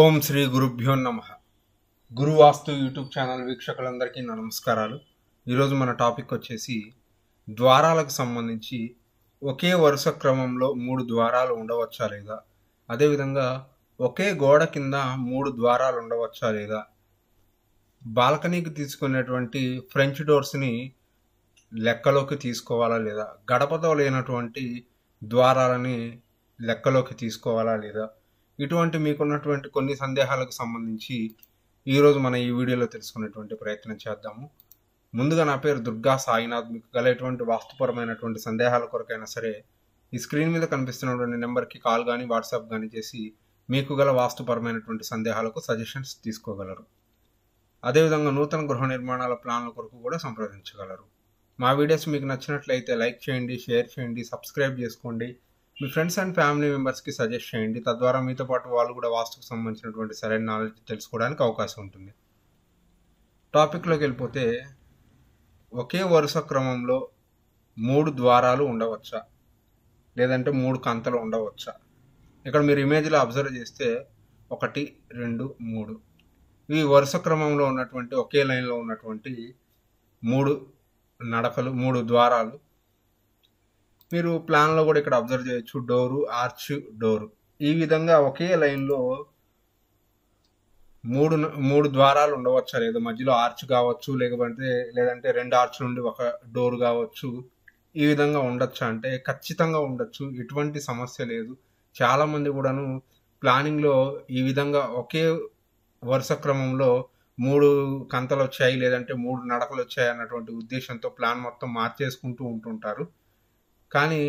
ఓం శ్రీ గురుభ్యో నమ గురువాస్తు YouTube channel వీక్షకులందరికీ నమస్కారాలు ఈరోజు మన టాపిక్ వచ్చేసి ద్వారాలకు సంబంధించి ఒకే వరుస క్రమంలో మూడు ద్వారాలు ఉండవచ్చా లేదా అదేవిధంగా ఒకే గోడ కింద మూడు ద్వారాలు ఉండవచ్చా లేదా బాల్కనీకి తీసుకునేటువంటి ఫ్రెంచ్ డోర్స్ని లెక్కలోకి తీసుకోవాలా లేదా గడపతో లేనటువంటి ద్వారాలని లెక్కలోకి తీసుకోవాలా లేదా ఇటువంటి మీకున్నటువంటి కొన్ని సందేహాలకు సంబంధించి ఈరోజు మనం ఈ వీడియోలో తెలుసుకునేటువంటి ప్రయత్నం చేద్దాము ముందుగా నా పేరు దుర్గా సాయినాథ్ మీకు గల ఎటువంటి వాస్తుపరమైనటువంటి సందేహాల కొరకైనా సరే ఈ స్క్రీన్ మీద కనిపిస్తున్నటువంటి నెంబర్కి కాల్ కానీ వాట్సాప్ కానీ చేసి మీకు గల వాస్తుపరమైనటువంటి సందేహాలకు సజెషన్స్ తీసుకోగలరు అదేవిధంగా నూతన గృహ నిర్మాణాల ప్లాన్ల కొరకు కూడా సంప్రదించగలరు మా వీడియోస్ మీకు నచ్చినట్లయితే లైక్ చేయండి షేర్ చేయండి సబ్స్క్రైబ్ చేసుకోండి మీ ఫ్రెండ్స్ అండ్ ఫ్యామిలీ మెంబర్స్కి సజెస్ట్ చేయండి తద్వారా మీతో పాటు వాళ్ళు కూడా వాస్తుకు సంబంధించినటువంటి సరైన నాలెడ్జ్ తెలుసుకోవడానికి అవకాశం ఉంటుంది టాపిక్లోకి వెళ్ళిపోతే ఒకే వరుస క్రమంలో మూడు ద్వారాలు ఉండవచ్చా లేదంటే మూడు కంతలు ఉండవచ్చా ఇక్కడ మీరు ఇమేజ్లో అబ్జర్వ్ చేస్తే ఒకటి రెండు మూడు ఈ వరుస క్రమంలో ఉన్నటువంటి ఒకే లైన్లో ఉన్నటువంటి మూడు నడకలు మూడు ద్వారాలు మీరు ప్లాన్లో కూడా ఇక్కడ అబ్జర్వ్ చేయొచ్చు డోరు ఆర్చ్ డోరు ఈ విధంగా ఒకే లైన్లో మూడు మూడు ద్వారాలు ఉండవచ్చు లేదా మధ్యలో ఆర్చ్ కావచ్చు లేకపోతే లేదంటే రెండు ఆర్చ్ నుండి ఒక డోర్ కావచ్చు ఈ విధంగా ఉండొచ్చు అంటే ఖచ్చితంగా ఉండొచ్చు ఎటువంటి సమస్య లేదు చాలామంది కూడాను ప్లానింగ్లో ఈ విధంగా ఒకే వరుస క్రమంలో మూడు కంతలు వచ్చాయి లేదంటే మూడు నడకలు వచ్చాయి అన్నటువంటి ఉద్దేశంతో ప్లాన్ మొత్తం మార్చేసుకుంటూ ఉంటుంటారు కానీ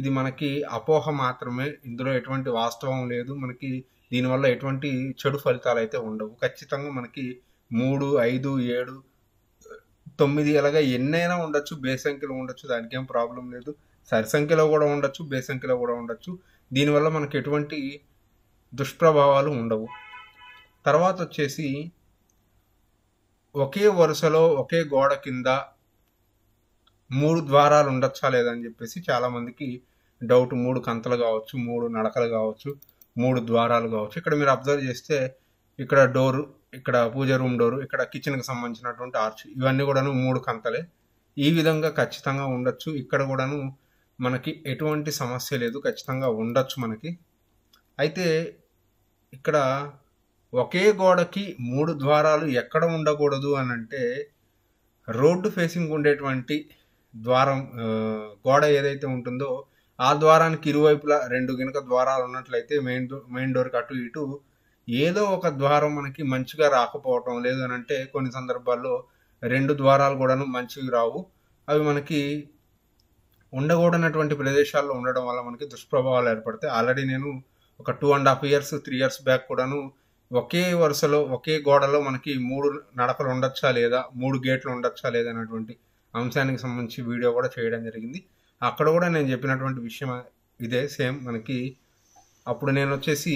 ఇది మనకి అపోహ మాత్రమే ఇందులో ఎటువంటి వాస్తవం లేదు మనకి దీనివల్ల ఎటువంటి చెడు ఫలితాలు అయితే ఉండవు ఖచ్చితంగా మనకి మూడు ఐదు ఏడు తొమ్మిది ఇలాగ ఎన్నైనా ఉండొచ్చు బేసంఖ్యలో ఉండొచ్చు దానికి ఏం ప్రాబ్లం లేదు సరిసంఖ్యలో కూడా ఉండొచ్చు బేసంఖ్యలో కూడా ఉండొచ్చు దీనివల్ల మనకి ఎటువంటి దుష్ప్రభావాలు ఉండవు తర్వాత వచ్చేసి ఒకే వరుసలో ఒకే గోడ కింద మూడు ద్వారాలు ఉండొచ్చా లేదని చెప్పేసి చాలామందికి డౌట్ మూడు కంతలు కావచ్చు మూడు నడకలు కావచ్చు మూడు ద్వారాలు కావచ్చు ఇక్కడ మీరు అబ్జర్వ్ చేస్తే ఇక్కడ డోరు ఇక్కడ పూజ రూమ్ డోరు ఇక్కడ కిచెన్కి సంబంధించినటువంటి ఆర్చ్ ఇవన్నీ కూడాను మూడు కంతలే ఈ విధంగా ఖచ్చితంగా ఉండొచ్చు ఇక్కడ కూడాను మనకి ఎటువంటి సమస్య లేదు ఖచ్చితంగా ఉండొచ్చు మనకి అయితే ఇక్కడ ఒకే గోడకి మూడు ద్వారాలు ఎక్కడ ఉండకూడదు అని అంటే రోడ్డు ఫేసింగ్ ఉండేటువంటి ద్వారం గోడ ఏదైతే ఉంటుందో ఆ ద్వారానికి ఇరువైపులా రెండు గినక ద్వారాలు ఉన్నట్లయితే మెయిన్ డోర్ మెయిన్ డోర్కి అటు ఇటు ఏదో ఒక ద్వారం మనకి మంచిగా రాకపోవటం లేదు అని అంటే కొన్ని సందర్భాల్లో రెండు ద్వారాలు కూడాను మంచివి రావు అవి మనకి ఉండకూడనటువంటి ప్రదేశాల్లో ఉండడం వల్ల మనకి దుష్ప్రభావాలు ఏర్పడతాయి ఆల్రెడీ నేను ఒక two and half years three years back కూడాను ఒకే వరుసలో ఒకే గోడలో మనకి మూడు నడకలు ఉండొచ్చా లేదా మూడు గేట్లు ఉండొచ్చా లేదా అనేటువంటి అంశానికి సంబంధించి వీడియో కూడా చేయడం జరిగింది అక్కడ కూడా నేను చెప్పినటువంటి విషయం ఇదే సేమ్ మనకి అప్పుడు నేను వచ్చేసి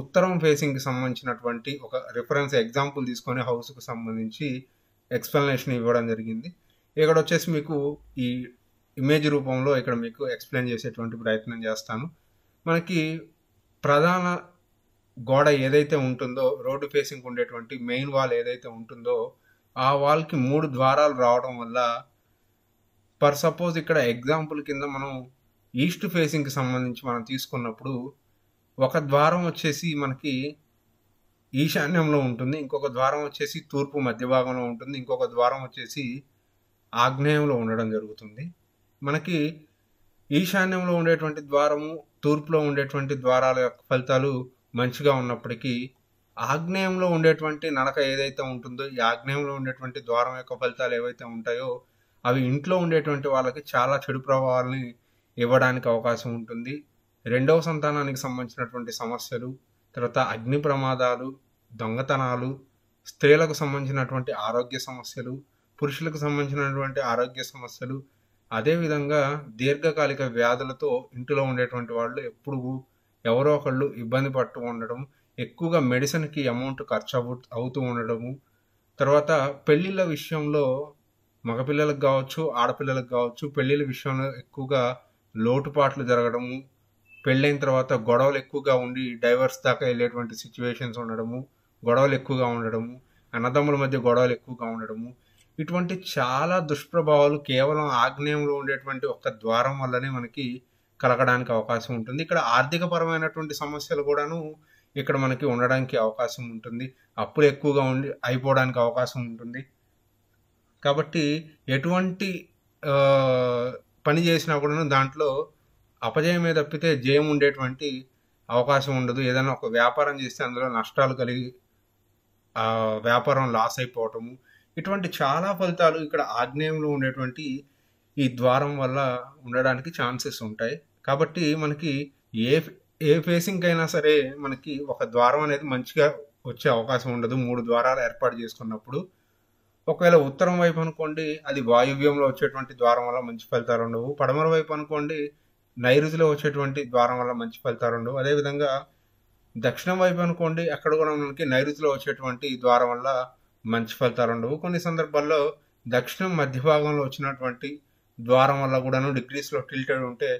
ఉత్తరం ఫేసింగ్కి సంబంధించినటువంటి ఒక రిఫరెన్స్ ఎగ్జాంపుల్ తీసుకొని హౌస్కి సంబంధించి ఎక్స్ప్లెనేషన్ ఇవ్వడం జరిగింది ఇక్కడ వచ్చేసి మీకు ఈ ఇమేజ్ రూపంలో ఇక్కడ మీకు ఎక్స్ప్లెయిన్ చేసేటువంటి ప్రయత్నం చేస్తాను మనకి ప్రధాన గోడ ఏదైతే ఉంటుందో రోడ్డు ఫేసింగ్ ఉండేటువంటి మెయిన్ వాల్ ఏదైతే ఉంటుందో ఆ వాల్కి మూడు ద్వారాలు రావడం వల్ల పర్ సపోజ్ ఇక్కడ ఎగ్జాంపుల్ కింద మనం ఈస్ట్ ఫేసింగ్కి సంబంధించి మనం తీసుకున్నప్పుడు ఒక ద్వారం వచ్చేసి మనకి ఈశాన్యంలో ఉంటుంది ఇంకొక ద్వారం వచ్చేసి తూర్పు మధ్య భాగంలో ఉంటుంది ఇంకొక ద్వారం వచ్చేసి ఆగ్నేయంలో ఉండడం జరుగుతుంది మనకి ఈశాన్యంలో ఉండేటువంటి ద్వారము తూర్పులో ఉండేటువంటి ద్వారాల యొక్క ఫలితాలు మంచిగా ఉన్నప్పటికీ ఆగ్నేయంలో ఉండేటువంటి నడక ఏదైతే ఉంటుందో ఈ ఆగ్నేయంలో ఉండేటువంటి ద్వారం యొక్క ఫలితాలు ఏవైతే ఉంటాయో అవి ఇంట్లో ఉండేటువంటి వాళ్ళకి చాలా చెడు ప్రభావాలని ఇవ్వడానికి అవకాశం ఉంటుంది రెండవ సంతానానికి సంబంధించినటువంటి సమస్యలు తర్వాత అగ్ని ప్రమాదాలు దొంగతనాలు స్త్రీలకు సంబంధించినటువంటి ఆరోగ్య సమస్యలు పురుషులకు సంబంధించినటువంటి ఆరోగ్య సమస్యలు అదేవిధంగా దీర్ఘకాలిక వ్యాధులతో ఇంటిలో ఉండేటువంటి వాళ్ళు ఎప్పుడు ఎవరో ఒకళ్ళు ఇబ్బంది పడుతూ ఉండడం ఎక్కువగా మెడిసిన్కి అమౌంట్ ఖర్చు అవుతూ ఉండడము తర్వాత పెళ్ళిళ్ళ విషయంలో మగపిల్లలకు కావచ్చు ఆడపిల్లలకు కావచ్చు పెళ్ళిళ్ళ విషయంలో ఎక్కువగా లోటుపాట్లు జరగడము పెళ్ళైన తర్వాత గొడవలు ఎక్కువగా ఉండి డైవర్స్ దాకా వెళ్ళేటువంటి సిచ్యువేషన్స్ ఉండడము గొడవలు ఎక్కువగా ఉండడము అన్నదమ్ముల మధ్య గొడవలు ఎక్కువగా ఉండడము ఇటువంటి చాలా దుష్ప్రభావాలు కేవలం ఆగ్నేయంలో ఉండేటువంటి ఒక ద్వారం వల్లనే మనకి కలగడానికి అవకాశం ఉంటుంది ఇక్కడ ఆర్థికపరమైనటువంటి సమస్యలు కూడాను ఇక్కడ మనకి ఉండడానికి అవకాశం ఉంటుంది అప్పులు ఎక్కువగా ఉండి అయిపోవడానికి అవకాశం ఉంటుంది కాబట్టి ఎటువంటి పని చేసినా కూడా దాంట్లో మీద తప్పితే జయం ఉండేటువంటి అవకాశం ఉండదు ఏదైనా ఒక వ్యాపారం చేస్తే అందులో నష్టాలు కలిగి వ్యాపారం లాస్ అయిపోవటము ఇటువంటి చాలా ఫలితాలు ఇక్కడ ఆగ్నేయంలో ఉండేటువంటి ఈ ద్వారం వల్ల ఉండడానికి ఛాన్సెస్ ఉంటాయి కాబట్టి మనకి ఏ ఏ ఫేసింగ్ అయినా సరే మనకి ఒక ద్వారం అనేది మంచిగా వచ్చే అవకాశం ఉండదు మూడు ద్వారాలు ఏర్పాటు చేసుకున్నప్పుడు ఒకవేళ ఉత్తరం వైపు అనుకోండి అది వాయువ్యంలో వచ్చేటువంటి ద్వారం వల్ల మంచి ఫలితాలు ఉండవు పడమర వైపు అనుకోండి నైరుతిలో వచ్చేటువంటి ద్వారం వల్ల మంచి ఫలితాలు ఉండవు అదేవిధంగా దక్షిణం వైపు అనుకోండి అక్కడ కూడా మనకి నైరుతిలో వచ్చేటువంటి ద్వారం వల్ల మంచి ఫలితాలు ఉండవు కొన్ని సందర్భాల్లో దక్షిణం మధ్య భాగంలో వచ్చినటువంటి ద్వారం వల్ల కూడాను డిగ్రీస్లో టిల్టెడ్ ఉంటే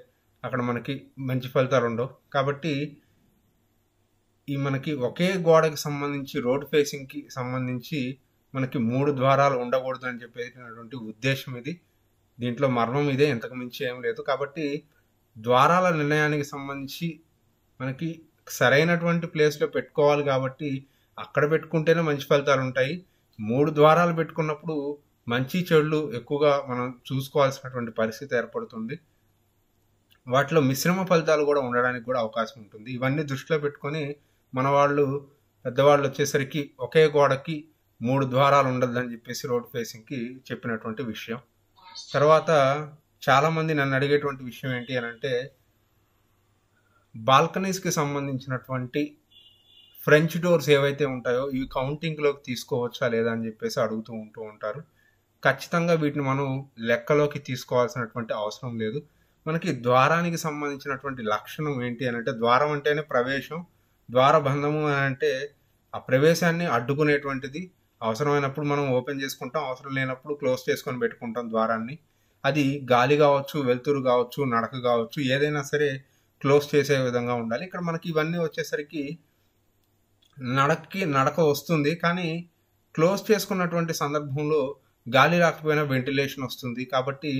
అక్కడ మనకి మంచి ఫలితాలు ఉండవు కాబట్టి ఈ మనకి ఒకే గోడకి సంబంధించి రోడ్ ఫేసింగ్కి సంబంధించి మనకి మూడు ద్వారాలు ఉండకూడదు అని చెప్పేటువంటి ఉద్దేశం ఇది దీంట్లో మర్మం ఇదే ఇంతకు మించి ఏం లేదు కాబట్టి ద్వారాల నిర్ణయానికి సంబంధించి మనకి సరైనటువంటి ప్లేస్లో పెట్టుకోవాలి కాబట్టి అక్కడ పెట్టుకుంటేనే మంచి ఫలితాలు ఉంటాయి మూడు ద్వారాలు పెట్టుకున్నప్పుడు మంచి చెడులు ఎక్కువగా మనం చూసుకోవాల్సినటువంటి పరిస్థితి ఏర్పడుతుంది వాటిలో మిశ్రమ ఫలితాలు కూడా ఉండడానికి కూడా అవకాశం ఉంటుంది ఇవన్నీ దృష్టిలో పెట్టుకొని మన వాళ్ళు పెద్దవాళ్ళు వచ్చేసరికి ఒకే గోడకి మూడు ద్వారాలు ఉండద్దని చెప్పేసి రోడ్ ఫేసింగ్కి చెప్పినటువంటి విషయం తర్వాత చాలామంది నన్ను అడిగేటువంటి విషయం ఏంటి అని అంటే బాల్కనీస్కి సంబంధించినటువంటి ఫ్రెంచ్ డోర్స్ ఏవైతే ఉంటాయో ఇవి కౌంటింగ్లోకి తీసుకోవచ్చా లేదా అని చెప్పేసి అడుగుతూ ఉంటూ ఉంటారు ఖచ్చితంగా వీటిని మనం లెక్కలోకి తీసుకోవాల్సినటువంటి అవసరం లేదు మనకి ద్వారానికి సంబంధించినటువంటి లక్షణం ఏంటి అని అంటే ద్వారం అంటేనే ప్రవేశం ద్వార బంధము అని అంటే ఆ ప్రవేశాన్ని అడ్డుకునేటువంటిది అవసరమైనప్పుడు మనం ఓపెన్ చేసుకుంటాం అవసరం లేనప్పుడు క్లోజ్ చేసుకొని పెట్టుకుంటాం ద్వారాన్ని అది గాలి కావచ్చు వెలుతురు కావచ్చు నడక కావచ్చు ఏదైనా సరే క్లోజ్ చేసే విధంగా ఉండాలి ఇక్కడ మనకి ఇవన్నీ వచ్చేసరికి నడక్కి నడక వస్తుంది కానీ క్లోజ్ చేసుకున్నటువంటి సందర్భంలో గాలి రాకపోయినా వెంటిలేషన్ వస్తుంది కాబట్టి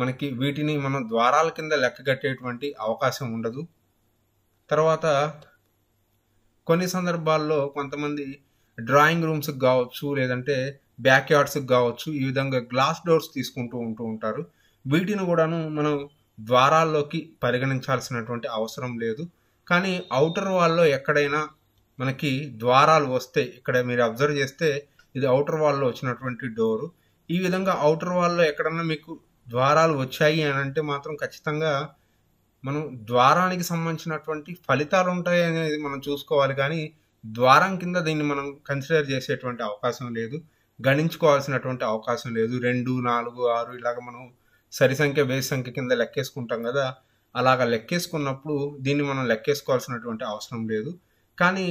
మనకి వీటిని మనం ద్వారాల కింద లెక్కగట్టేటువంటి అవకాశం ఉండదు తర్వాత కొన్ని సందర్భాల్లో కొంతమంది డ్రాయింగ్ రూమ్స్కి కావచ్చు లేదంటే బ్యాక్ యార్డ్స్కి కావచ్చు ఈ విధంగా గ్లాస్ డోర్స్ తీసుకుంటూ ఉంటూ ఉంటారు వీటిని కూడాను మనం ద్వారాల్లోకి పరిగణించాల్సినటువంటి అవసరం లేదు కానీ అవుటర్ వాల్లో ఎక్కడైనా మనకి ద్వారాలు వస్తే ఇక్కడ మీరు అబ్జర్వ్ చేస్తే ఇది అవుటర్ వాల్లో వచ్చినటువంటి డోరు ఈ విధంగా అవుటర్ వాల్లో ఎక్కడన్నా మీకు ద్వారాలు వచ్చాయి అని అంటే మాత్రం ఖచ్చితంగా మనం ద్వారానికి సంబంధించినటువంటి ఫలితాలు ఉంటాయి అనేది మనం చూసుకోవాలి కానీ ద్వారం కింద దీన్ని మనం కన్సిడర్ చేసేటువంటి అవకాశం లేదు గణించుకోవాల్సినటువంటి అవకాశం లేదు రెండు నాలుగు ఆరు ఇలాగ మనం సరి సంఖ్య వేసి సంఖ్య కింద లెక్కేసుకుంటాం కదా అలాగ లెక్కేసుకున్నప్పుడు దీన్ని మనం లెక్కేసుకోవాల్సినటువంటి అవసరం లేదు కానీ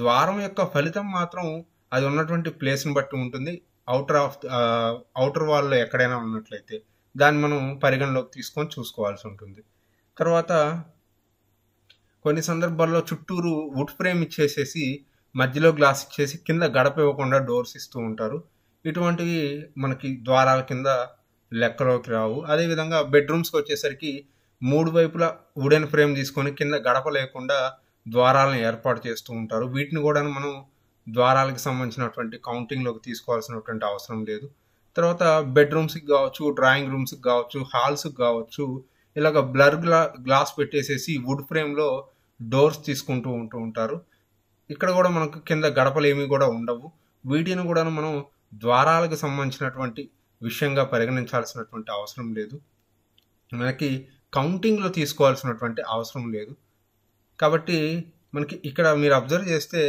ద్వారం యొక్క ఫలితం మాత్రం అది ఉన్నటువంటి ప్లేస్ని బట్టి ఉంటుంది అవుటర్ ఆఫ్ అవుటర్ వాల్లో ఎక్కడైనా ఉన్నట్లయితే దాన్ని మనం పరిగణలోకి తీసుకొని చూసుకోవాల్సి ఉంటుంది తర్వాత కొన్ని సందర్భాల్లో చుట్టూరు వుడ్ ఫ్రేమ్ ఇచ్చేసేసి మధ్యలో గ్లాస్ ఇచ్చేసి కింద గడప ఇవ్వకుండా డోర్స్ ఇస్తూ ఉంటారు ఇటువంటివి మనకి ద్వారాల కింద లెక్కలోకి రావు అదేవిధంగా బెడ్రూమ్స్కి వచ్చేసరికి మూడు వైపులా వుడెన్ ఫ్రేమ్ తీసుకొని కింద గడప లేకుండా ద్వారాలను ఏర్పాటు చేస్తూ ఉంటారు వీటిని కూడా మనం ద్వారాలకు సంబంధించినటువంటి కౌంటింగ్లోకి తీసుకోవాల్సినటువంటి అవసరం లేదు తర్వాత బెడ్రూమ్స్కి కావచ్చు డ్రాయింగ్ రూమ్స్కి కావచ్చు హాల్స్కి కావచ్చు ఇలాగ బ్లర్ గ్లా గ్లాస్ పెట్టేసేసి వుడ్ ఫ్రేమ్లో డోర్స్ తీసుకుంటూ ఉంటూ ఉంటారు ఇక్కడ కూడా మనకు కింద గడపలు ఏమీ కూడా ఉండవు వీటిని కూడా మనం ద్వారాలకు సంబంధించినటువంటి విషయంగా పరిగణించాల్సినటువంటి అవసరం లేదు మనకి కౌంటింగ్లో తీసుకోవాల్సినటువంటి అవసరం లేదు కాబట్టి మనకి ఇక్కడ మీరు అబ్జర్వ్ చేస్తే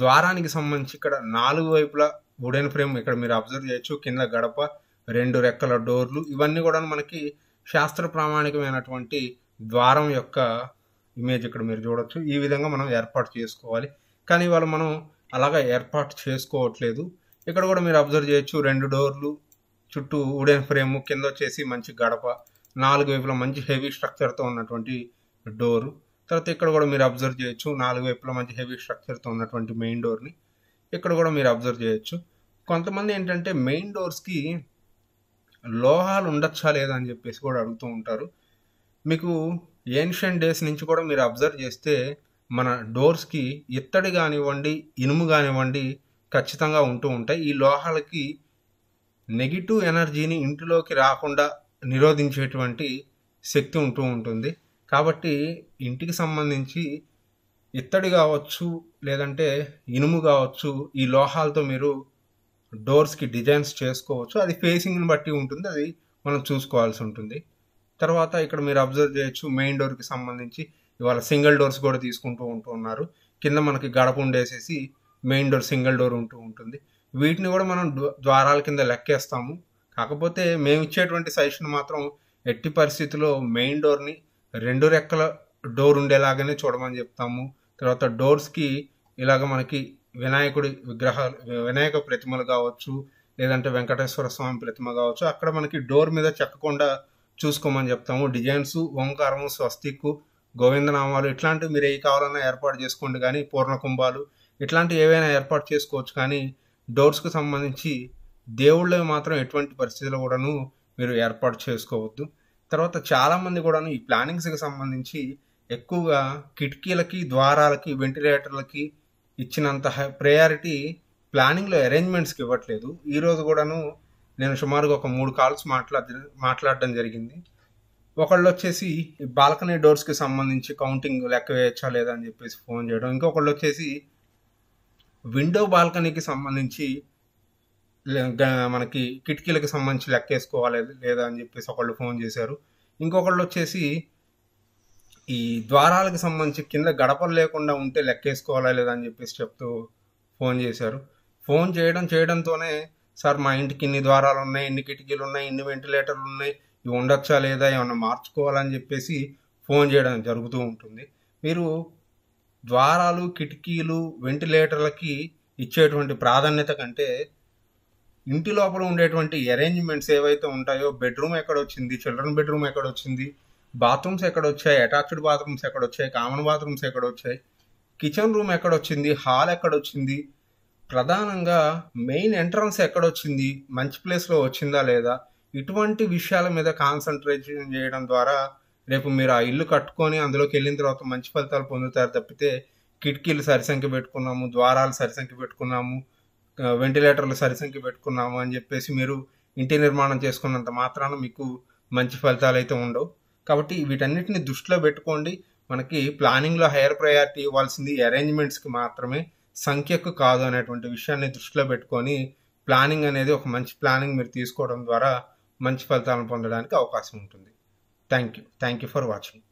ద్వారానికి సంబంధించి ఇక్కడ నాలుగు వైపుల వుడెన్ ఫ్రేమ్ ఇక్కడ మీరు అబ్జర్వ్ చేయొచ్చు కింద గడప రెండు రెక్కల డోర్లు ఇవన్నీ కూడా మనకి శాస్త్ర ప్రామాణికమైనటువంటి ద్వారం యొక్క ఇమేజ్ ఇక్కడ మీరు చూడొచ్చు ఈ విధంగా మనం ఏర్పాటు చేసుకోవాలి కానీ ఇవాళ మనం అలాగా ఏర్పాటు చేసుకోవట్లేదు ఇక్కడ కూడా మీరు అబ్జర్వ్ చేయొచ్చు రెండు డోర్లు చుట్టూ వుడెన్ ఫ్రేమ్ కింద వచ్చేసి మంచి గడప నాలుగు వైపులా మంచి హెవీ స్ట్రక్చర్తో ఉన్నటువంటి డోరు తర్వాత ఇక్కడ కూడా మీరు అబ్జర్వ్ చేయొచ్చు నాలుగు వైపులా మంచి హెవీ స్ట్రక్చర్తో ఉన్నటువంటి మెయిన్ డోర్ని ఇక్కడ కూడా మీరు అబ్జర్వ్ చేయొచ్చు కొంతమంది ఏంటంటే మెయిన్ డోర్స్కి లోహాలు ఉండొచ్చా లేదా అని చెప్పేసి కూడా అడుగుతూ ఉంటారు మీకు ఏన్షియంట్ డేస్ నుంచి కూడా మీరు అబ్జర్వ్ చేస్తే మన డోర్స్కి ఇత్తడి కానివ్వండి ఇనుము కానివ్వండి ఖచ్చితంగా ఉంటూ ఉంటాయి ఈ లోహాలకి నెగిటివ్ ఎనర్జీని ఇంటిలోకి రాకుండా నిరోధించేటువంటి శక్తి ఉంటూ ఉంటుంది కాబట్టి ఇంటికి సంబంధించి ఇత్తడి కావచ్చు లేదంటే ఇనుము కావచ్చు ఈ లోహాలతో మీరు డోర్స్కి డిజైన్స్ చేసుకోవచ్చు అది ఫేసింగ్ని బట్టి ఉంటుంది అది మనం చూసుకోవాల్సి ఉంటుంది తర్వాత ఇక్కడ మీరు అబ్జర్వ్ చేయొచ్చు మెయిన్ డోర్కి సంబంధించి ఇవాళ సింగిల్ డోర్స్ కూడా తీసుకుంటూ ఉంటూ ఉన్నారు కింద మనకి గడప ఉండేసేసి మెయిన్ డోర్ సింగిల్ డోర్ ఉంటూ ఉంటుంది వీటిని కూడా మనం ద్వారాల కింద లెక్కేస్తాము కాకపోతే మేము ఇచ్చేటువంటి సజెషన్ మాత్రం ఎట్టి పరిస్థితిలో మెయిన్ డోర్ని రెండు రెక్కల డోర్ ఉండేలాగానే చూడమని చెప్తాము తర్వాత డోర్స్కి ఇలాగ మనకి వినాయకుడి విగ్రహాలు వినాయక ప్రతిమలు కావచ్చు లేదంటే వెంకటేశ్వర స్వామి ప్రతిమ కావచ్చు అక్కడ మనకి డోర్ మీద చెక్కకుండా చూసుకోమని చెప్తాము డిజైన్స్ ఓంకారము స్వస్తిక్ గోవిందనామాలు ఇట్లాంటివి మీరు ఏ కావాలన్నా ఏర్పాటు చేసుకోండి కానీ పూర్ణకుంభాలు ఇట్లాంటివి ఏవైనా ఏర్పాటు చేసుకోవచ్చు కానీ డోర్స్కి సంబంధించి దేవుళ్ళవి మాత్రం ఎటువంటి పరిస్థితుల్లో కూడాను మీరు ఏర్పాటు చేసుకోవద్దు తర్వాత చాలామంది కూడాను ఈ ప్లానింగ్స్కి సంబంధించి ఎక్కువగా కిటికీలకి ద్వారాలకి వెంటిలేటర్లకి ఇచ్చినంత ప్రయారిటీ ప్లానింగ్లో అరేంజ్మెంట్స్కి ఇవ్వట్లేదు ఈరోజు కూడాను నేను సుమారుగా ఒక మూడు కాల్స్ మాట్లాడ మాట్లాడడం జరిగింది ఒకళ్ళు వచ్చేసి బాల్కనీ డోర్స్కి సంబంధించి కౌంటింగ్ లెక్క వేయచ్చా లేదా అని చెప్పేసి ఫోన్ చేయడం ఇంకొకళ్ళు వచ్చేసి విండో బాల్కనీకి సంబంధించి మనకి కిటికీలకు సంబంధించి లెక్క వేసుకోవాలి లేదా అని చెప్పేసి ఒకళ్ళు ఫోన్ చేశారు ఇంకొకళ్ళు వచ్చేసి ఈ ద్వారాలకు సంబంధించి కింద గడపలు లేకుండా ఉంటే లెక్కేసుకోవాలా లేదా అని చెప్పేసి చెప్తూ ఫోన్ చేశారు ఫోన్ చేయడం చేయడంతోనే సార్ మా ఇంటికి ఇన్ని ద్వారాలు ఉన్నాయి ఇన్ని కిటికీలు ఉన్నాయి ఇన్ని వెంటిలేటర్లు ఉన్నాయి ఇవి ఉండొచ్చా లేదా ఏమన్నా మార్చుకోవాలని చెప్పేసి ఫోన్ చేయడం జరుగుతూ ఉంటుంది మీరు ద్వారాలు కిటికీలు వెంటిలేటర్లకి ఇచ్చేటువంటి ప్రాధాన్యత కంటే ఇంటి లోపల ఉండేటువంటి అరేంజ్మెంట్స్ ఏవైతే ఉంటాయో బెడ్రూమ్ ఎక్కడ వచ్చింది చిల్డ్రన్ బెడ్రూమ్ ఎక్కడ వచ్చింది బాత్రూమ్స్ ఎక్కడ వచ్చాయి అటాచ్డ్ బాత్రూమ్స్ ఎక్కడ వచ్చాయి కామన్ బాత్రూమ్స్ ఎక్కడ వచ్చాయి కిచెన్ రూమ్ ఎక్కడ వచ్చింది హాల్ ఎక్కడ వచ్చింది ప్రధానంగా మెయిన్ ఎంట్రన్స్ ఎక్కడొచ్చింది మంచి ప్లేస్లో వచ్చిందా లేదా ఇటువంటి విషయాల మీద కాన్సన్ట్రేషన్ చేయడం ద్వారా రేపు మీరు ఆ ఇల్లు కట్టుకొని అందులోకి వెళ్ళిన తర్వాత మంచి ఫలితాలు పొందుతారు తప్పితే కిటికీలు సరిసంఖ్య పెట్టుకున్నాము ద్వారాలు సరిసంఖ్య పెట్టుకున్నాము వెంటిలేటర్లు సరిసంఖ్య పెట్టుకున్నాము అని చెప్పేసి మీరు ఇంటి నిర్మాణం చేసుకున్నంత మాత్రాన మీకు మంచి ఫలితాలు అయితే ఉండవు కాబట్టి వీటన్నిటిని దృష్టిలో పెట్టుకోండి మనకి ప్లానింగ్లో హైయర్ ప్రయారిటీ ఇవ్వాల్సింది అరేంజ్మెంట్స్కి మాత్రమే సంఖ్యకు కాదు అనేటువంటి విషయాన్ని దృష్టిలో పెట్టుకొని ప్లానింగ్ అనేది ఒక మంచి ప్లానింగ్ మీరు తీసుకోవడం ద్వారా మంచి ఫలితాలను పొందడానికి అవకాశం ఉంటుంది thank you thank you for watching